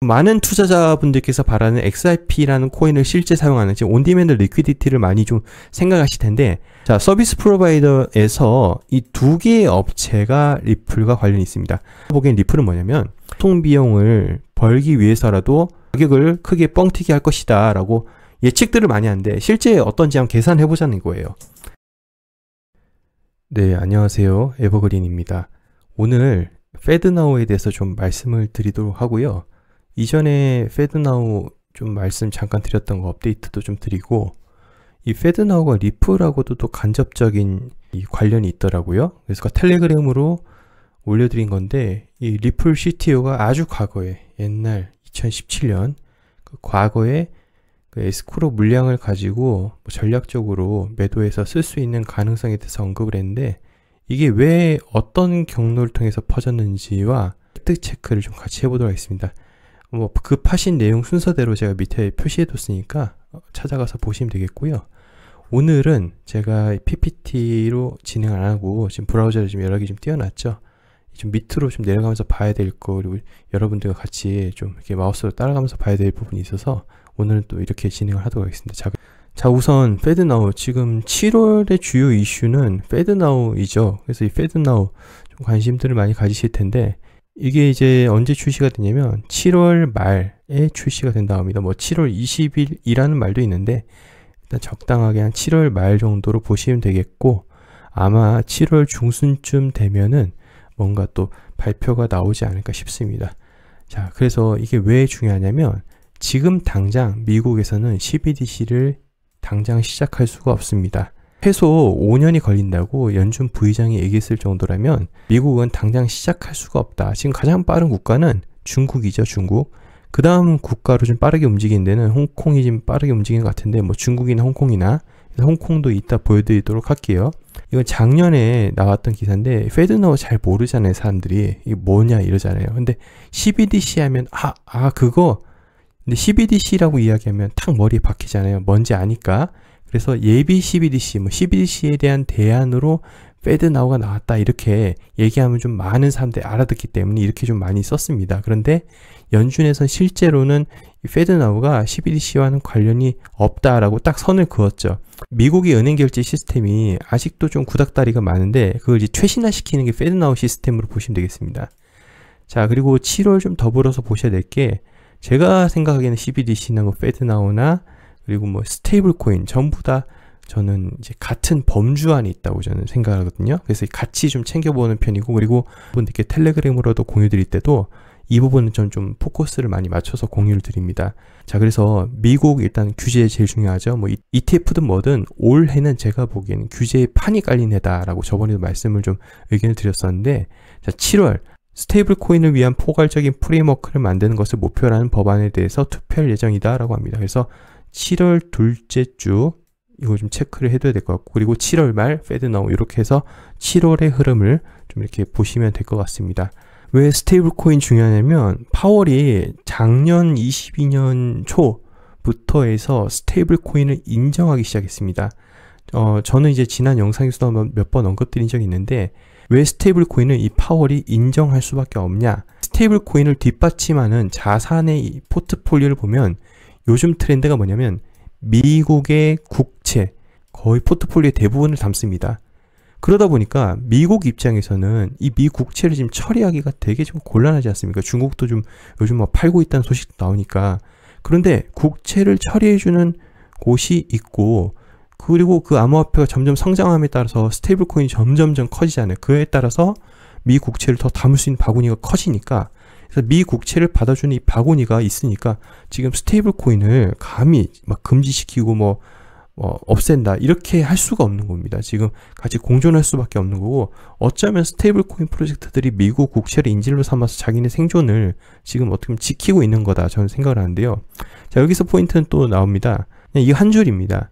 많은 투자자분들께서 바라는 XRP라는 코인을 실제 사용하는지 온디맨드 리퀴디티를 많이 좀 생각하실 텐데 자 서비스 프로바이더에서 이 두 개의 업체가 리플과 관련이 있습니다 보기엔 리플은 뭐냐면 통비용을 벌기 위해서라도 가격을 크게 뻥튀기 할 것이다 라고 예측들을 많이 하는데 실제 어떤지 한번 계산해 보자는 거예요 네 안녕하세요 에버그린입니다 오늘 페드나우에 대해서 좀 말씀을 드리도록 하고요 이전에 페드나우 좀 말씀 잠깐 드렸던 거 업데이트도 좀 드리고 이 페드나우가 리플하고도또 간접적인 이 관련이 있더라고요. 그래서 그 텔레그램으로 올려드린 건데 이 리플 CTO가 아주 과거에 옛날 2017년 그 과거에 그 에스코로 물량을 가지고 뭐 전략적으로 매도해서 쓸 수 있는 가능성에 대해서 언급을 했는데 이게 왜 어떤 경로를 통해서 퍼졌는지와 획득 체크를 좀 같이 해보도록 하겠습니다. 뭐그 파신 내용 순서대로 제가 밑에 표시해뒀으니까 어, 찾아가서 보시면 되겠고요. 오늘은 제가 PPT로 진행 안 하고 지금 브라우저를 좀 여러 개 좀 띄워놨죠. 좀 밑으로 좀 내려가면서 봐야 될 거, 그리고 여러분들과 같이 좀 이렇게 마우스로 따라가면서 봐야 될 부분이 있어서 오늘은 또 이렇게 진행을 하도록 하겠습니다. 자, 자 우선 페드나우 지금 7월의 주요 이슈는 페드나우이죠. 그래서 이 페드나우 좀 관심들을 많이 가지실 텐데 이게 이제 언제 출시가 되냐면 7월 말에 출시가 된다음이다뭐 7월 20일이라는 말도 있는데 일단 적당하게 한 7월 말 정도로 보시면 되겠고 아마 7월 중순쯤 되면은 뭔가 또 발표가 나오지 않을까 싶습니다. 자, 그래서 이게 왜 중요하냐면 지금 당장 미국에서는 CBDC를 당장 시작할 수가 없습니다. 최소 5년이 걸린다고 연준 부의장이 얘기했을 정도라면 미국은 당장 시작할 수가 없다. 지금 가장 빠른 국가는 중국이죠, 중국. 그 다음 국가로 좀 빠르게 움직이는 데는 홍콩이 좀 빠르게 움직이는 것 같은데 뭐 중국이나 홍콩이나 홍콩도 이따 보여드리도록 할게요. 이건 작년에 나왔던 기사인데 페드너 잘 모르잖아요 사람들이 이게 뭐냐 이러잖아요. 근데 CBDC 하면 아아 아, 그거 근데 CBDC라고 이야기하면 탁 머리에 박히잖아요. 뭔지 아니까 그래서 예비 CBDC, 뭐 CBDC에 대한 대안으로 페드 나우가 나왔다 이렇게 얘기하면 좀 많은 사람들이 알아듣기 때문에 이렇게 좀 많이 썼습니다. 그런데 연준에선 실제로는 페드 나우가 CBDC와는 관련이 없다라고 딱 선을 그었죠. 미국의 은행 결제 시스템이 아직도 좀 구닥다리가 많은데 그걸 이제 최신화시키는 게 페드 나우 시스템으로 보시면 되겠습니다. 자 그리고 7월 좀 더불어서 보셔야 될 게 제가 생각하기에는 CBDC나 뭐 페드 나우나 그리고 뭐 스테이블 코인 전부 다 저는 이제 같은 범주 안에 있다고 저는 생각하거든요. 그래서 같이 좀 챙겨보는 편이고 그리고 분들께 텔레그램으로도 공유 드릴 때도 이 부분은 저좀 포커스를 많이 맞춰서 공유를 드립니다. 자 그래서 미국 일단 규제 제일 중요하죠. 뭐 ETF든 뭐든 올해는 제가 보기에는 규제의 판이 깔린 해다라고 저번에도 말씀을 좀 의견을 드렸었는데 자 7월 스테이블 코인을 위한 포괄적인 프레임워크를 만드는 것을 목표로 하는 법안에 대해서 투표할 예정이다라고 합니다. 그래서 7월 둘째 주 이거 좀 체크를 해둬야 될 것 같고 그리고 7월 말 페드 나오 이렇게 해서 7월의 흐름을 좀 이렇게 보시면 될 것 같습니다. 왜 스테이블 코인 중요하냐면 파월이 작년 22년 초부터 해서 스테이블 코인을 인정하기 시작했습니다. 어, 저는 이제 지난 영상에서도 몇 번 언급드린 적이 있는데 왜 스테이블 코인을 이 파월이 인정할 수밖에 없냐 스테이블 코인을 뒷받침하는 자산의 포트폴리오를 보면 요즘 트렌드가 뭐냐면 미국의 국채, 거의 포트폴리오의 대부분을 담습니다. 그러다 보니까 미국 입장에서는 이 미국채를 지금 처리하기가 되게 좀 곤란하지 않습니까? 중국도 좀 요즘 막 뭐 팔고 있다는 소식 나오니까. 그런데 국채를 처리해주는 곳이 있고, 그리고 그 암호화폐가 점점 성장함에 따라서 스테이블 코인이 점점점 커지잖아요. 그에 따라서 미 국채를 더 담을 수 있는 바구니가 커지니까 그래서 미 국채를 받아주는 이 바구니가 있으니까 지금 스테이블 코인을 감히 막 금지시키고 뭐 어, 없앤다 이렇게 할 수가 없는 겁니다. 지금 같이 공존할 수밖에 없는 거고 어쩌면 스테이블 코인 프로젝트들이 미국 국채를 인질로 삼아서 자기네 생존을 지금 어떻게 보면 지키고 있는 거다 저는 생각을 하는데요. 자 여기서 포인트는 또 나옵니다. 이 한 줄입니다.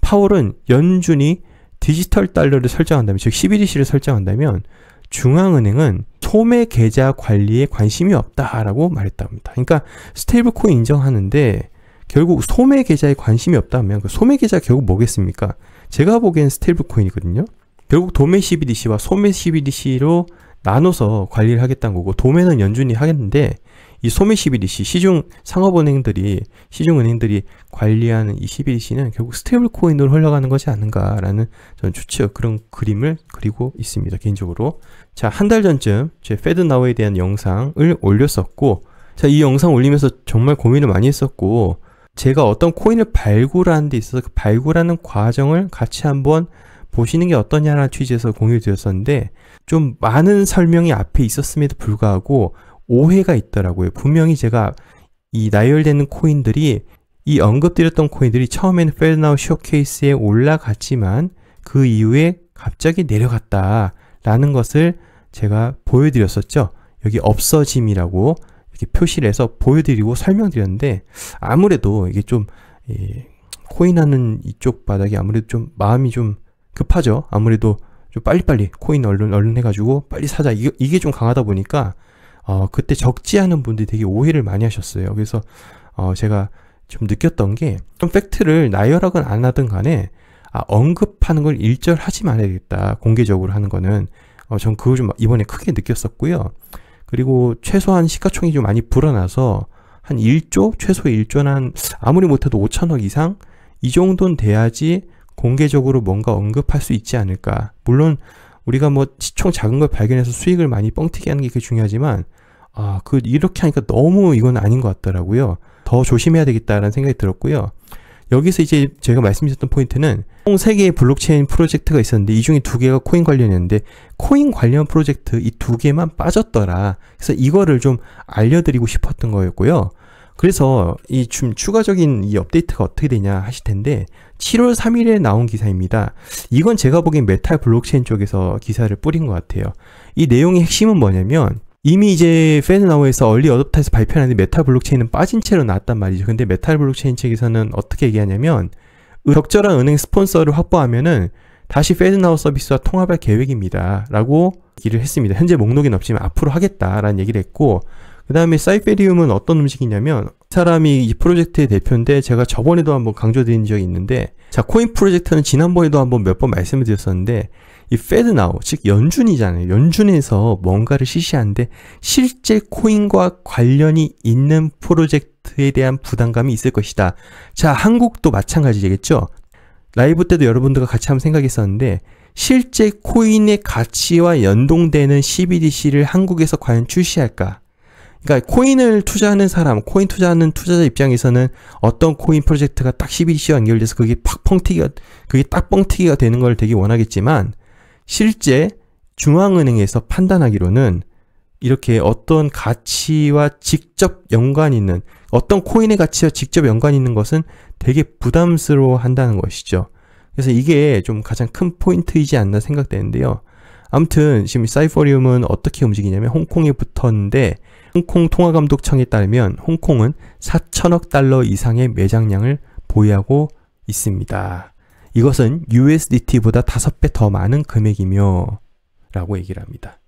파월은 연준이 디지털 달러를 설정한다면 즉 CBDC를 설정한다면 중앙은행은 소매 계좌 관리에 관심이 없다라고 말했답니다. 그러니까 스테이블 코인 인정하는데 결국 소매 계좌에 관심이 없다면 그 소매 계좌 결국 뭐겠습니까? 제가 보기엔 스테이블 코인이거든요. 결국 도매 CBDC와 소매 CBDC로 나눠서 관리를 하겠다는 거고 도매는 연준이 하겠는데 이 소매 11EC 시중 상업은행들이 시중은행들이 관리하는 이 11EC는 결국 스테이블 코인으로 흘러가는 것이 아닌가라는 저 추측 그런 그림을 그리고 있습니다. 개인적으로 자 한 달 전쯤 제 페드 나우에 대한 영상을 올렸었고 자 이 영상 올리면서 정말 고민을 많이 했었고 제가 어떤 코인을 발굴하는 데 있어서 그 발굴하는 과정을 같이 한번 보시는 게 어떠냐라는 취지에서 공유 드렸었는데 좀 많은 설명이 앞에 있었음에도 불구하고 오해가 있더라고요. 분명히 제가 이 나열되는 코인들이 이 언급드렸던 코인들이 처음에는 페드나우 쇼케이스에 올라갔지만 그 이후에 갑자기 내려갔다라는 것을 제가 보여드렸었죠. 여기 없어짐이라고 이렇게 표시를 해서 보여드리고 설명드렸는데 아무래도 이게 좀 코인하는 이쪽 바닥이 아무래도 좀 마음이 좀 급하죠. 아무래도 좀 빨리빨리 코인 얼른 얼른 해가지고 빨리 사자 이게, 이게 좀 강하다 보니까 어, 그때 적지 않은 분들이 되게 오해를 많이 하셨어요. 그래서 어, 제가 좀 느꼈던 게 좀 팩트를 나열하건 안 하든 간에 아, 언급하는 걸 일절 하지 말아야겠다. 공개적으로 하는 거는 어, 전 그걸 좀 이번에 크게 느꼈었고요. 그리고 최소한 시가총이좀 많이 불어나서 한 1조 최소 1조는 한 아무리 못해도 5천억 이상 이 정도는 돼야지 공개적으로 뭔가 언급할 수 있지 않을까. 물론 우리가 뭐 시총 작은 걸 발견해서 수익을 많이 뻥튀기 하는 게 그게 중요하지만 아, 그 이렇게 하니까 너무 이건 아닌 것 같더라고요. 더 조심해야 되겠다라는 생각이 들었고요. 여기서 이제 제가 말씀드렸던 포인트는 총 3개의 블록체인 프로젝트가 있었는데 이 중에 두 개가 코인 관련이었는데 코인 관련 프로젝트 이 두 개만 빠졌더라. 그래서 이거를 좀 알려드리고 싶었던 거였고요. 그래서 이좀 추가적인 이 업데이트가 어떻게 되냐 하실 텐데 7월 3일에 나온 기사입니다. 이건 제가 보기엔 메탈 블록체인 쪽에서 기사를 뿌린 것 같아요. 이 내용의 핵심은 뭐냐면 이미 이제 페드나우에서 얼리 어댑터에서 발표하는데 메탈 블록체인은 빠진 채로 나왔단 말이죠. 근데 메탈 블록체인 측에서는 어떻게 얘기하냐면 적절한 은행 스폰서를 확보하면은 다시 페드나우 서비스와 통합할 계획입니다. 라고 얘기를 했습니다. 현재 목록엔 없지만 앞으로 하겠다라는 얘기를 했고 그 다음에 사이페리움은 어떤 음식이냐면 사람이 이 프로젝트의 대표인데 제가 저번에도 한번 강조드린 적이 있는데 자 코인 프로젝트는 지난번에도 한번 몇 번 말씀을 드렸었는데 이 페드나우 즉 연준이잖아요 연준에서 뭔가를 실시하는데 실제 코인과 관련이 있는 프로젝트에 대한 부담감이 있을 것이다 자 한국도 마찬가지겠죠 라이브 때도 여러분들과 같이 한번 생각했었는데 실제 코인의 가치와 연동되는 CBDC를 한국에서 과연 출시할까 그러니까 코인을 투자하는 사람, 코인 투자하는 투자자 입장에서는 어떤 코인 프로젝트가 딱 12시와 연결돼서 그게 팍 펑튀기가, 그게 딱 뻥튀기가 되는 걸 되게 원하겠지만, 실제 중앙은행에서 판단하기로는 이렇게 어떤 가치와 직접 연관 있는, 어떤 코인의 가치와 직접 연관 있는 것은 되게 부담스러워 한다는 것이죠. 그래서 이게 좀 가장 큰 포인트이지 않나 생각되는데요. 아무튼 지금 사이퍼리움은 어떻게 움직이냐면 홍콩에 붙었는데 홍콩 통화감독청에 따르면 홍콩은 4천억 달러 이상의 매장량을 보유하고 있습니다. 이것은 USDT보다 5배 더 많은 금액이며 라고 얘기를 합니다.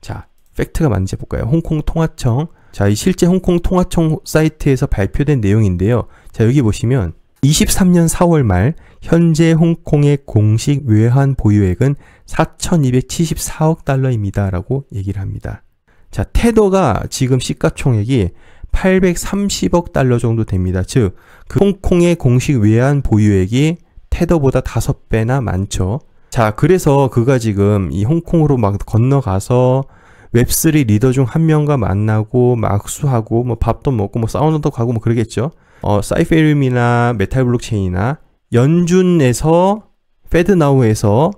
자, 팩트가 맞는지 볼까요? 홍콩 통화청. 자, 이 실제 홍콩 통화청 사이트에서 발표된 내용인데요. 자, 여기 보시면 23년 4월 말 현재 홍콩의 공식 외환 보유액은 4,274억 달러입니다라고 얘기를 합니다. 자, 테더가 지금 시가총액이 830억 달러 정도 됩니다. 즉, 그 홍콩의 공식 외환 보유액이 테더보다 5배나 많죠. 자, 그래서 그가 지금 이 홍콩으로 막 건너가서 웹3 리더 중 한 명과 만나고 막수하고 뭐 밥도 먹고 뭐 사우나도 가고 뭐 그러겠죠. 어, 사이페륨이나 메탈 블록체인이나 연준에서 페드나우에서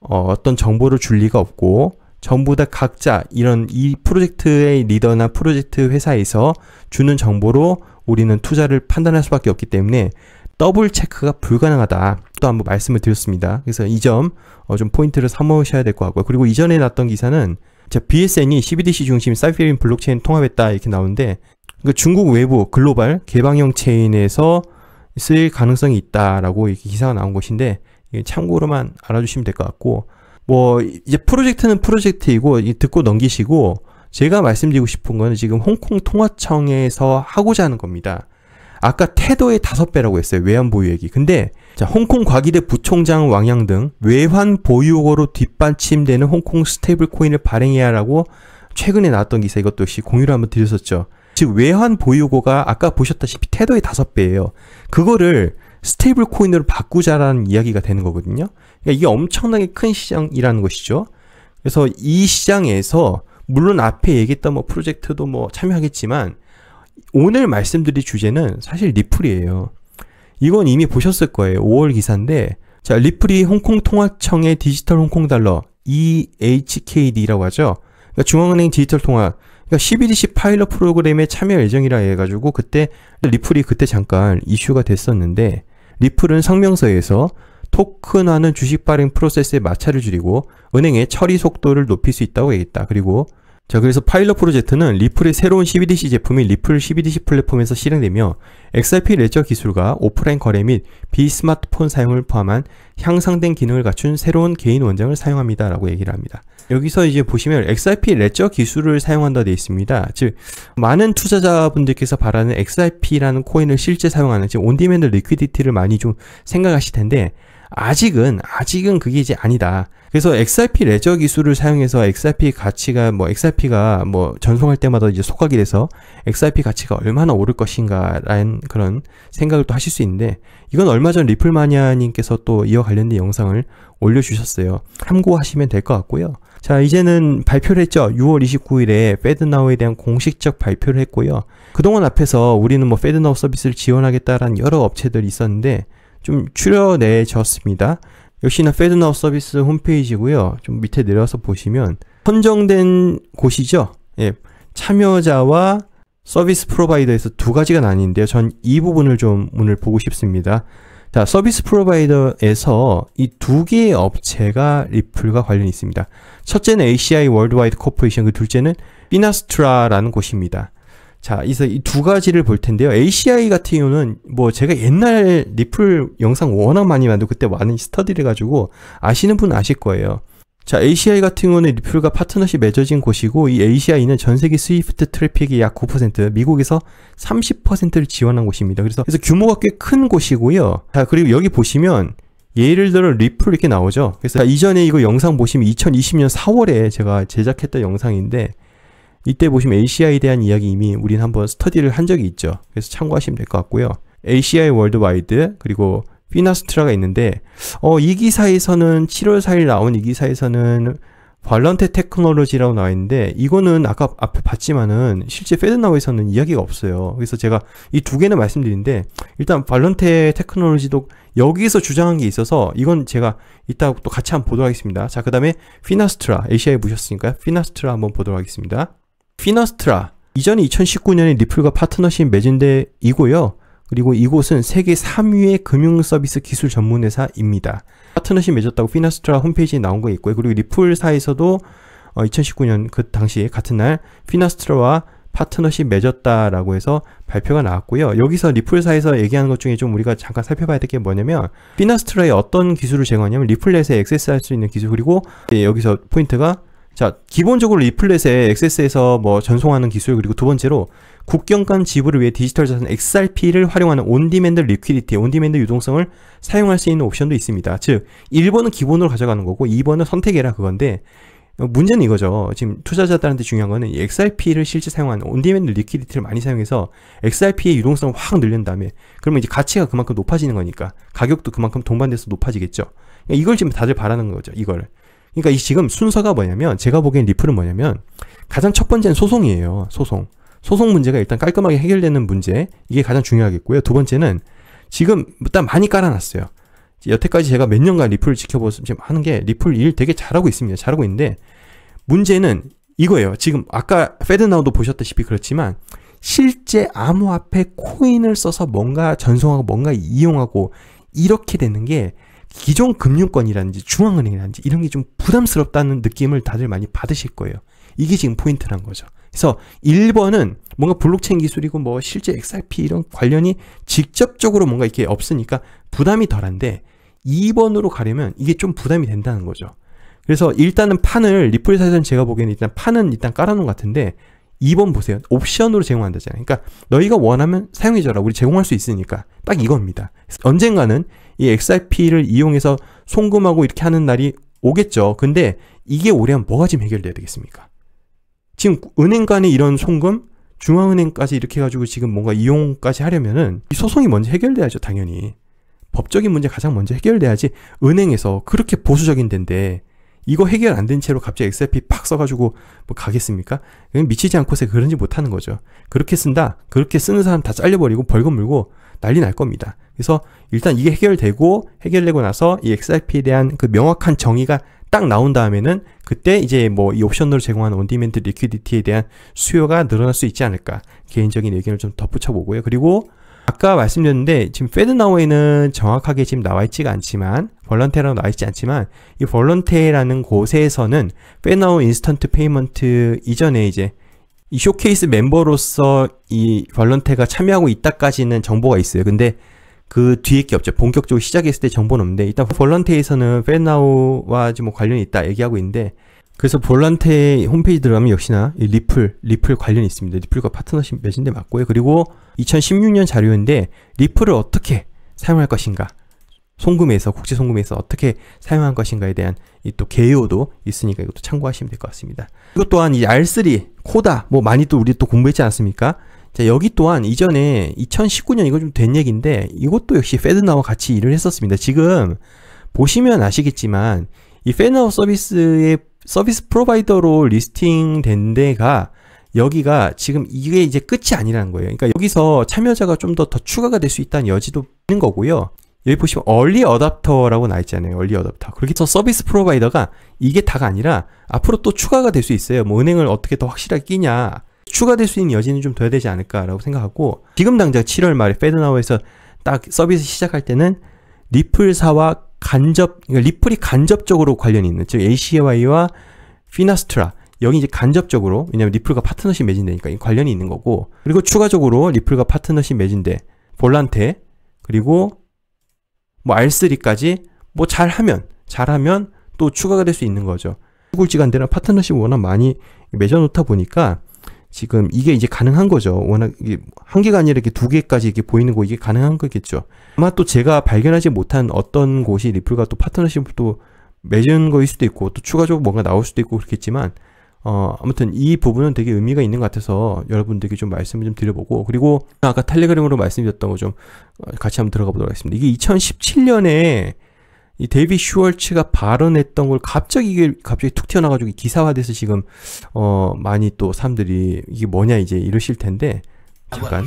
어, 어떤 정보를 줄 리가 없고 전부 다 각자 이런 이 프로젝트의 리더나 프로젝트 회사에서 주는 정보로 우리는 투자를 판단할 수밖에 없기 때문에 더블 체크가 불가능하다. 또 한 번 말씀을 드렸습니다. 그래서 이 점좀 어, 포인트를 삼으셔야 될 것 같고요. 그리고 이전에 났던 기사는 제 BSN이 CBDC 중심 사이클린 블록체인 통합했다 이렇게 나오는데 그러니까 중국 외부 글로벌 개방형 체인에서 쓰일 가능성이 있다라고 이렇게 기사가 나온 것인데 참고로만 알아주시면 될 것 같고 뭐 이제 프로젝트는 프로젝트이고 듣고 넘기시고 제가 말씀드리고 싶은 거는 지금 홍콩 통화청에서 하고자 하는 겁니다. 아까 태도의 다섯 배라고 했어요. 외환 보유액이. 근데 자, 홍콩 과기대 부총장 왕양 등 외환 보유고로 뒷받침되는 홍콩 스테이블 코인을 발행해야라고 최근에 나왔던 기사 이것도 역시 공유를 한번 드렸었죠. 즉 외환 보유고가 아까 보셨다시피 태도의 다섯 배예요. 그거를 스테이블 코인으로 바꾸자라는 이야기가 되는 거거든요. 그러니까 이게 엄청나게 큰 시장이라는 것이죠. 그래서 이 시장에서 물론 앞에 얘기했던 뭐 프로젝트도 뭐 참여하겠지만 오늘 말씀드릴 주제는 사실 리플이에요. 이건 이미 보셨을 거예요. 5월 기사인데 자 리플이 홍콩 통화청의 디지털 홍콩 달러 EHKD라고 하죠. 그러니까 중앙은행 디지털 통화 그러니까 11DC 파일럿 프로그램에 참여 예정이라 해가지고 그때 리플이 그때 잠깐 이슈가 됐었는데 리플은 성명서에서 토큰화는 주식 발행 프로세스의 마찰을 줄이고 은행의 처리 속도를 높일 수 있다고 얘기했다. 그리고 자 그래서 파일럿 프로젝트는 리플의 새로운 CBDC 제품인 리플 CBDC 플랫폼에서 실행되며 XRP 레저 기술과 오프라인 거래 및 비스마트폰 사용을 포함한 향상된 기능을 갖춘 새로운 개인 원장을 사용합니다. 라고 얘기를 합니다. 여기서 이제 보시면 XRP 레저 기술을 사용한다 되어 있습니다. 즉 많은 투자자분들께서 바라는 XRP라는 코인을 실제 사용하는 즉 온디맨드 리퀴디티를 많이 좀 생각하실 텐데 아직은 아직은 그게 이제 아니다. 그래서 XRP 레저 기술을 사용해서 XRP 가치가 뭐 XRP가 뭐 전송할 때마다 이제 속각이 돼서 XRP 가치가 얼마나 오를 것인가라는 그런 생각을 또 하실 수 있는데 이건 얼마 전 리플마니아님께서 또 이와 관련된 영상을 올려주셨어요. 참고하시면 될 것 같고요. 자 이제는 발표를 했죠. 6월 29일에 페드나우에 대한 공식적 발표를 했고요. 그동안 앞에서 우리는 뭐 페드나우 서비스를 지원하겠다라는 여러 업체들이 있었는데 좀 추려내졌습니다. 역시나 페드나우 서비스 홈페이지고요. 좀 밑에 내려서 보시면 선정된 곳이죠. 예, 참여자와 서비스 프로바이더에서 두 가지가 나뉘는데요. 전 이 부분을 좀 오늘 보고 싶습니다. 자, 서비스 프로바이더에서 이 두 개의 업체가 리플과 관련이 있습니다. 첫째는 ACI 월드와이드 코퍼레이션, 그 둘째는 피나스트라라는 곳입니다. 자, 이 두 가지를 볼 텐데요. ACI 같은 경우는 뭐 제가 옛날 리플 영상 워낙 많이 만들고 그때 많은 스터디를 가지고 아시는 분 아실 거예요. 자, ACI 같은 경우는 리플과 파트너십 맺어진 곳이고 이 ACI는 전 세계 스위프트 트래픽의 약 9%, 미국에서 30%를 지원한 곳입니다. 그래서 그래서 규모가 꽤 큰 곳이고요. 자, 그리고 여기 보시면 예를 들어 리플 이렇게 나오죠. 그래서 자, 이전에 이거 영상 보시면 2020년 4월에 제가 제작했던 영상인데 이때 보시면 ACI에 대한 이야기 이미 우린 한번 스터디를 한 적이 있죠. 그래서 참고하시면 될 것 같고요. ACI 월드와이드 그리고 피나스트라가 있는데 어, 이 기사에서는 7월 4일 나온 이 기사에서는 발런테 테크놀로지라고 나와 있는데 이거는 아까 앞에 봤지만은 실제 페드나우에서는 이야기가 없어요. 그래서 제가 이 두 개는 말씀드리는데 일단 발런테 테크놀로지도 여기에서 주장한 게 있어서 이건 제가 이따 또 같이 한번 보도록 하겠습니다. 자, 그다음에 피나스트라, ACI 보셨으니까 피나스트라 한번 보도록 하겠습니다. 피너스트라 이전에 2019년에 리플과 파트너십 맺은 데이고요. 그리고 이곳은 세계 3위의 금융 서비스 기술 전문 회사입니다. 파트너십 맺었다고 피너스트라 홈페이지에 나온 거 있고요. 그리고 리플사에서도 2019년 어, 그 당시 같은 날 피너스트라와 파트너십 맺었다라고 해서 발표가 나왔고요. 여기서 리플사에서 얘기하는 것 중에 좀 우리가 잠깐 살펴봐야 될 게 뭐냐면 피너스트라의 어떤 기술을 제공하냐면 리플넷에 액세스할 수 있는 기술 그리고 예, 여기서 포인트가 자, 기본적으로 리플렛에 액세스에서 뭐 전송하는 기술 그리고 두 번째로 국경 간 지불을 위해 디지털 자산 XRP를 활용하는 온디맨드 리퀴디티, 온디맨드 유동성을 사용할 수 있는 옵션도 있습니다. 즉, 1번은 기본으로 가져가는 거고 2번은 선택해라 그건데 문제는 이거죠. 지금 투자자들한테 중요한 거는 XRP를 실제 사용하는 온디맨드 리퀴디티를 많이 사용해서 XRP의 유동성을 확 늘린 다음에 그러면 이제 가치가 그만큼 높아지는 거니까 가격도 그만큼 동반돼서 높아지겠죠. 그러니까 이걸 지금 다들 바라는 거죠. 이걸. 그러니까 이 지금 순서가 뭐냐면 제가 보기엔 리플은 뭐냐면 가장 첫 번째는 소송이에요. 소송. 소송 문제가 일단 깔끔하게 해결되는 문제 이게 가장 중요하겠고요. 두 번째는 지금 일단 많이 깔아놨어요. 여태까지 제가 몇 년간 리플을 지켜보면서 지금 하는 게 리플 일 되게 잘하고 있습니다. 잘하고 있는데 문제는 이거예요. 지금 아까 페드나우도 보셨다시피 그렇지만 실제 암호화폐 코인을 써서 뭔가 전송하고 뭔가 이용하고 이렇게 되는 게 기존 금융권이라든지 중앙은행이라든지 이런 게 좀 부담스럽다는 느낌을 다들 많이 받으실 거예요. 이게 지금 포인트란 거죠. 그래서 1번은 뭔가 블록체인 기술이고 뭐 실제 XRP 이런 관련이 직접적으로 뭔가 이렇게 없으니까 부담이 덜한데 2번으로 가려면 이게 좀 부담이 된다는 거죠. 그래서 일단은 판을 리플 사에서는 제가 보기에는 일단 판은 일단 깔아놓은 것 같은데 2번 보세요. 옵션으로 제공한다잖아요. 그러니까 너희가 원하면 사용해줘라. 우리 제공할 수 있으니까. 딱 이겁니다. 언젠가는 이 XRP를 이용해서 송금하고 이렇게 하는 날이 오겠죠. 근데 이게 오려면 뭐가 지금 해결돼야 되겠습니까? 지금 은행 간의 이런 송금, 중앙은행까지 이렇게 해가지고 지금 뭔가 이용까지 하려면은 이 소송이 먼저 해결돼야죠. 당연히. 법적인 문제 가장 먼저 해결돼야지 은행에서 그렇게 보수적인 데인데 이거 해결 안 된 채로 갑자기 XRP 팍 써가지고 뭐 가겠습니까? 미치지 않고서 그런지 못하는 거죠. 그렇게 쓴다. 그렇게 쓰는 사람 다 잘려버리고 벌금 물고 난리 날 겁니다. 그래서 일단 이게 해결되고 해결되고 나서 이 XRP에 대한 그 명확한 정의가 딱 나온 다음에는 그때 이제 뭐 이 옵션으로 제공하는 온디맨드 리퀴디티에 대한 수요가 늘어날 수 있지 않을까 개인적인 의견을 좀 덧붙여 보고요. 그리고 아까 말씀드렸는데 지금 페드나우에는 정확하게 지금 나와 있지가 않지만 벌런테라고 나와 있지 않지만 이 벌런테라는 곳에서는 페나우 인스턴트 페이먼트 이전에 이제 이 쇼케이스 멤버로서 이 벌런테가 참여하고 있다까지는 정보가 있어요. 근데 그 뒤에 게 없죠. 본격적으로 시작했을 때 정보는 없는데 일단 벌런테에서는 페나우와 좀 관련이 있다 얘기하고 있는데 그래서 볼란테 홈페이지 들어가면 역시나 이 리플, 리플 관련이 있습니다. 리플과 파트너십 맺은 데 맞고요. 그리고 2016년 자료인데 리플을 어떻게 사용할 것인가 송금에서 국제 송금에서 어떻게 사용한 것인가에 대한 이 또 개요도 있으니까 이것도 참고하시면 될 것 같습니다. 이것 또한 이 R3, 코다 뭐 많이 또 우리 또 공부했지 않습니까? 자 여기 또한 이전에 2019년 이거 좀 된 얘기인데 이것도 역시 페드나와 같이 일을 했었습니다. 지금 보시면 아시겠지만 이 페드나우 서비스의 서비스 프로바이더로 리스팅된 데가 여기가 지금 이게 이제 끝이 아니라는 거예요. 그러니까 여기서 참여자가 좀 더더 더 추가가 될 수 있다는 여지도 있는 거고요. 여기 보시면 얼리 어답터라고 나 있잖아요. 얼리 어답터. 그렇게 해서 서비스 프로바이더가 이게 다가 아니라 앞으로 또 추가가 될 수 있어요. 뭐 은행을 어떻게 더 확실하게 끼냐. 추가될 수 있는 여지는 좀 둬야 되지 않을까라고 생각하고 지금 당장 7월 말에 페드나우에서 딱 서비스 시작할 때는 리플사와 간접 그러니까 리플이 간접적으로 관련이 있는 즉 ACY와 피나스트라 여기 이제 간접적으로 왜냐면 리플과 파트너십 매진되니까 관련이 있는 거고 그리고 추가적으로 리플과 파트너십 매진데 볼란테 그리고 뭐 R3까지 뭐 잘하면 잘하면 또 추가가 될 수 있는 거죠. 꿀지간대랑 파트너십을 워낙 많이 맺어놓다 보니까 지금 이게 이제 가능한 거죠. 워낙 이게 한 개가 아니라 이렇게 두 개까지 이렇게 보이는 거 이게 가능한 거겠죠. 아마 또 제가 발견하지 못한 어떤 곳이 리플과 또 파트너십을 또 맺은 거일 수도 있고 또 추가적으로 뭔가 나올 수도 있고 그렇겠지만 어, 아무튼 이 부분은 되게 의미가 있는 것 같아서 여러분들에게 좀 말씀을 좀 드려보고, 그리고 아까 텔레그램으로 말씀드렸던 거좀 어, 같이 한번 들어가 보도록 하겠습니다. 이게 2017년에 이 데이비 슈얼츠가 발언했던 걸 갑자기 이게 갑자기 툭 튀어나가지고 기사화돼서 지금, 어, 많이 또 사람들이 이게 뭐냐 이제 이러실 텐데, 잠깐.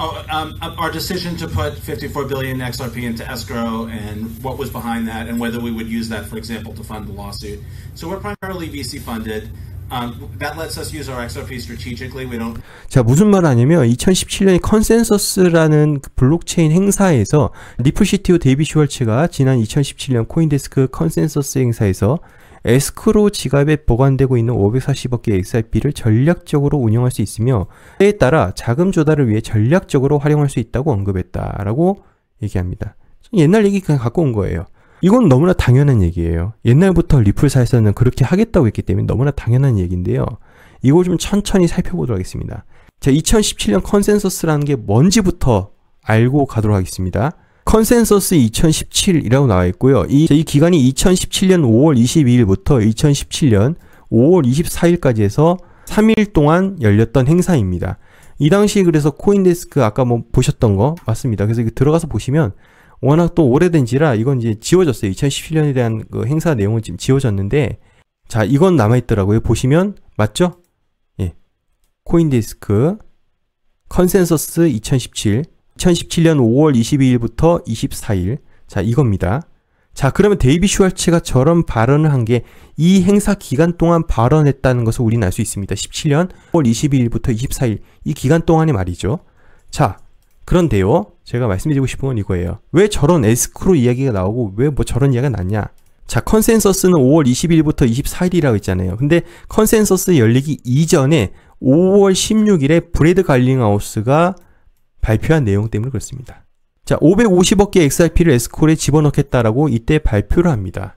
Oh, um, uh, our decision to put 54 billion XRP into escrow and what was behind that, and whether we would use that, for example, to fund the lawsuit. So we're primarily VC funded. Um, that lets us use our XRP strategically. We don't. 자 무슨 말 하냐면 2017년 컨센서스라는 블록체인 행사에서 리플 CTO 데이비 슈월츠가 지난 2017년 코인데스크 컨센서스 행사에서 에스크로 지갑에 보관되고 있는 540억 개의 XRP를 전략적으로 운영할 수 있으며 때에 따라 자금 조달을 위해 전략적으로 활용할 수 있다고 언급했다라고 얘기합니다. 옛날 얘기 그냥 갖고 온 거예요. 이건 너무나 당연한 얘기예요. 옛날부터 리플사에서는 그렇게 하겠다고 했기 때문에 너무나 당연한 얘기인데요. 이걸 좀 천천히 살펴보도록 하겠습니다. 자, 2017년 컨센서스라는 게 뭔지부터 알고 가도록 하겠습니다. 컨센서스 2017이라고 나와 있고요. 이, 이 기간이 2017년 5월 22일부터 2017년 5월 24일까지 해서 3일 동안 열렸던 행사입니다. 이 당시 에 그래서 코인데스크 아까 뭐 보셨던 거 맞습니다. 그래서 들어가서 보시면 워낙 또 오래된지라 이건 이제 지워졌어요. 2017년에 대한 그 행사 내용은 지금 지워졌는데 자 이건 남아있더라고요. 보시면 맞죠? 예, 코인데스크 컨센서스 2017 2017년 5월 22일부터 24일. 자, 이겁니다. 자, 그러면 데이비 슈왈츠가 저런 발언을 한 게 이 행사 기간 동안 발언했다는 것을 우리는 알 수 있습니다. 17년 5월 22일부터 24일. 이 기간 동안에 말이죠. 자, 그런데요. 제가 말씀드리고 싶은 건 이거예요. 왜 저런 에스크로 이야기가 나오고 왜 뭐 저런 이야기가 났냐? 자, 컨센서스는 5월 20일부터 24일이라고 했잖아요. 근데 컨센서스 열리기 이전에 5월 16일에 브레드 갈링하우스가 발표한 내용 때문에 그렇습니다. 자, 550억 개 XRP를 에스콜에 집어넣겠다라고 이때 발표를 합니다.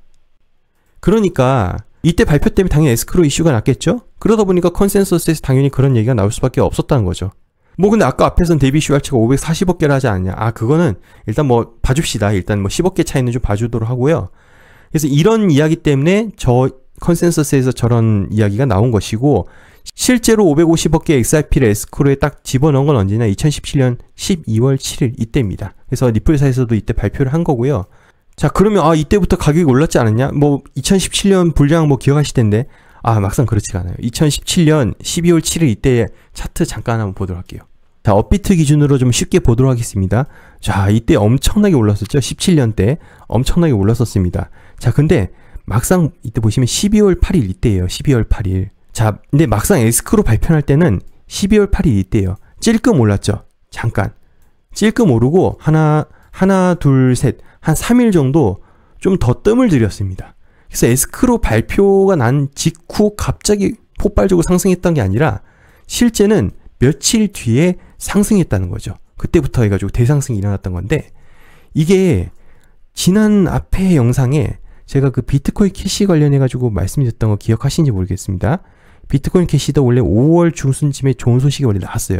그러니까 이때 발표 때문에 당연히 에스크로 이슈가 났겠죠? 그러다 보니까 컨센서스에서 당연히 그런 얘기가 나올 수밖에 없었다는 거죠. 뭐 근데 아까 앞에선 데뷔 슈왈츠가 540억 개를 하지 않냐. 아 그거는 일단 뭐 봐줍시다. 일단 뭐 10억 개 차이는 좀 봐주도록 하고요. 그래서 이런 이야기 때문에 저 컨센서스에서 저런 이야기가 나온 것이고 실제로 550억개 XRP를 에스크로에딱 집어넣은 건 언제냐 2017년 12월 7일 이때입니다. 그래서 리플사에서도 이때 발표를 한 거고요. 자 그러면 아 이때부터 가격이 올랐지 않았냐? 뭐 2017년 분량뭐 기억하실 텐데 아 막상 그렇지가 않아요. 2017년 12월 7일 이때 차트 잠깐 한번 보도록 할게요. 자, 업비트 기준으로 좀 쉽게 보도록 하겠습니다. 자, 이때 엄청나게 올랐었죠? 17년 때 엄청나게 올랐었습니다. 자, 근데 막상 이때 보시면 12월 8일 이때예요. 12월 8일. 자, 근데 막상 에스크로 발표할 때는 12월 8일 이때예요. 찔끔 올랐죠. 잠깐. 찔끔 오르고 하나 하나 둘 셋 한 3일 정도 좀 더 뜸을 들였습니다. 그래서 에스크로 발표가 난 직후 갑자기 폭발적으로 상승했던 게 아니라 실제는 며칠 뒤에 상승했다는 거죠. 그때부터 해가지고 대상승이 일어났던 건데 이게 지난 앞에 영상에 제가 그 비트코인 캐시 관련해가지고 말씀드렸던 거 기억하시는지 모르겠습니다. 비트코인 캐시도 원래 5월 중순쯤에 좋은 소식이 원래 나왔어요.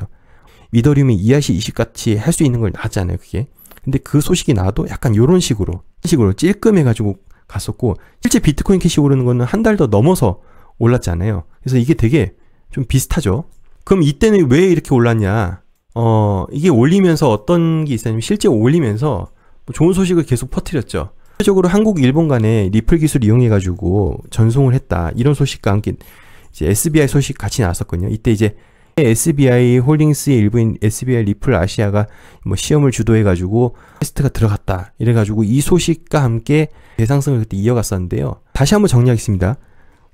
이더리움이 2하시 20같이 할 수 있는 걸 나왔잖아요, 그게. 근데 그 소식이 나와도 약간 요런 식으로, 식으로 찔끔해가지고 갔었고, 실제 비트코인 캐시 오르는 거는 한 달 더 넘어서 올랐잖아요. 그래서 이게 되게 좀 비슷하죠. 그럼 이때는 왜 이렇게 올랐냐? 어, 이게 올리면서 어떤 게 있었냐면, 실제 올리면서 뭐 좋은 소식을 계속 퍼뜨렸죠. 실제적으로 한국, 일본 간에 리플 기술 이용해가지고 전송을 했다. 이런 소식과 함께 이제 SBI 소식 같이 나왔었거든요. 이때 이제 SBI 홀딩스의 일부인 SBI 리플 아시아가 뭐 시험을 주도해가지고 테스트가 들어갔다. 이래가지고 이 소식과 함께 대상성을 그때 이어갔었는데요. 다시 한번 정리하겠습니다.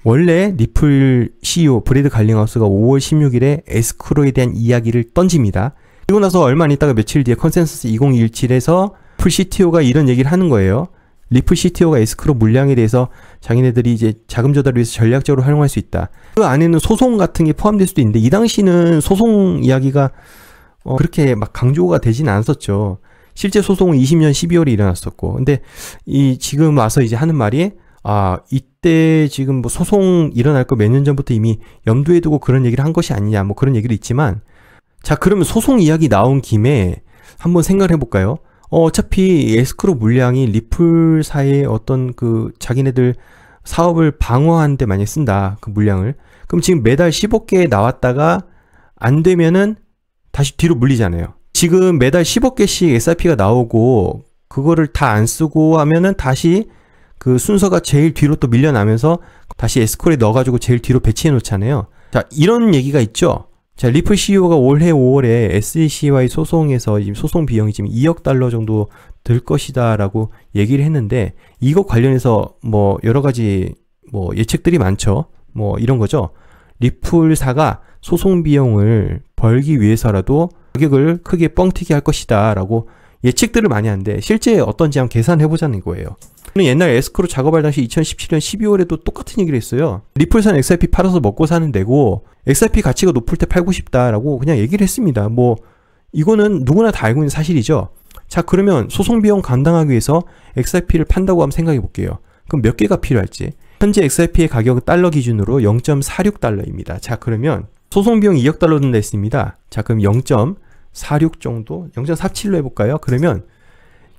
원래 리플 CEO 브래드 갈링하우스가 5월 16일에 에스크로에 대한 이야기를 던집니다. 그리고 나서 얼마 안 있다가 며칠 뒤에 컨센서스 2017에서 풀 CTO가 이런 얘기를 하는 거예요. 리플 CTO가 에스크로 물량에 대해서 자기네들이 이제 자금 조달을 위해서 전략적으로 활용할 수 있다. 그 안에는 소송 같은 게 포함될 수도 있는데 이 당시는 소송 이야기가 어 그렇게 막 강조가 되진 않았었죠. 실제 소송은 20년 12월에 일어났었고. 근데 이 지금 와서 이제 하는 말이 아, 이때 지금 뭐 소송 일어날 거 몇 년 전부터 이미 염두에 두고 그런 얘기를 한 것이 아니냐 뭐 그런 얘기도 있지만 자, 그러면 소송 이야기 나온 김에 한번 생각을 해볼까요? 어, 어차피 에스크로 물량이 리플 사이에 어떤 그 자기네들 사업을 방어하는데 많이 쓴다. 그 물량을. 그럼 지금 매달 1 5개 나왔다가 안 되면은 다시 뒤로 물리잖아요. 지금 매달 1 5개씩 SIP가 나오고 그거를 다 안 쓰고 하면은 다시 그 순서가 제일 뒤로 또 밀려나면서 다시 에스콜에 넣어가지고 제일 뒤로 배치해 놓잖아요. 자, 이런 얘기가 있죠. 자, 리플 CEO가 올해 5월에 SEC와의 소송에서 지금 소송 비용이 지금 2억 달러 정도 들 것이다라고 얘기를 했는데 이거 관련해서 뭐 여러 가지 뭐 예측들이 많죠. 뭐 이런 거죠. 리플사가 소송 비용을 벌기 위해서라도 가격을 크게 뻥튀기 할 것이다라고 예측들을 많이 하는데 실제 어떤지 한번 계산해 보자는 거예요. 저는 옛날 에스크로 작업할 당시 2017년 12월에도 똑같은 얘기를 했어요. 리플산 XRP 팔아서 먹고 사는 데고 XRP 가치가 높을 때 팔고 싶다라고 그냥 얘기를 했습니다. 뭐 이거는 누구나 다 알고 있는 사실이죠. 자 그러면 소송 비용 감당하기 위해서 XRP를 판다고 한번 생각해 볼게요. 그럼 몇 개가 필요할지. 현재 XRP의 가격은 달러 기준으로 0.46달러입니다. 자 그러면 소송 비용 2억 달러 든다 했습니다. 자 그럼 0. 46 정도? 0.47로 해볼까요? 그러면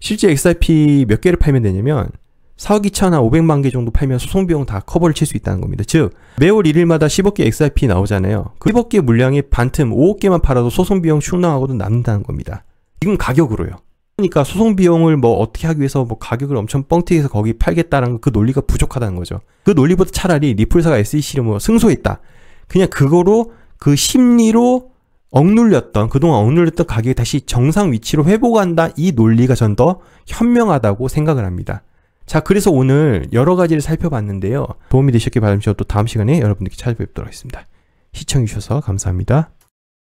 실제 XRP 몇 개를 팔면 되냐면 4억 2천한 500만 개 정도 팔면 소송비용 다 커버를 칠 수 있다는 겁니다. 즉 매월 1일마다 10억 개 XRP 나오잖아요. 그 10억 개 물량의 반틈 5억 개만 팔아도 소송비용 충당하고도 남는다는 겁니다. 지금 가격으로요. 그러니까 소송 비용을 뭐 어떻게 하기 위해서 뭐 가격을 엄청 뻥튀기해서 거기 팔겠다는 그 논리가 부족하다는 거죠. 그 논리보다 차라리 리플사가 SEC를 뭐 승소했다. 그냥 그거로 그 심리로 억눌렸던 그동안 억눌렸던 가격이 다시 정상 위치로 회복한다 이 논리가 전 더 현명하다고 생각을 합니다. 자 그래서 오늘 여러 가지를 살펴봤는데요. 도움이 되셨길 바라면서 또 다음 시간에 여러분들께 찾아뵙도록 하겠습니다. 시청해주셔서 감사합니다.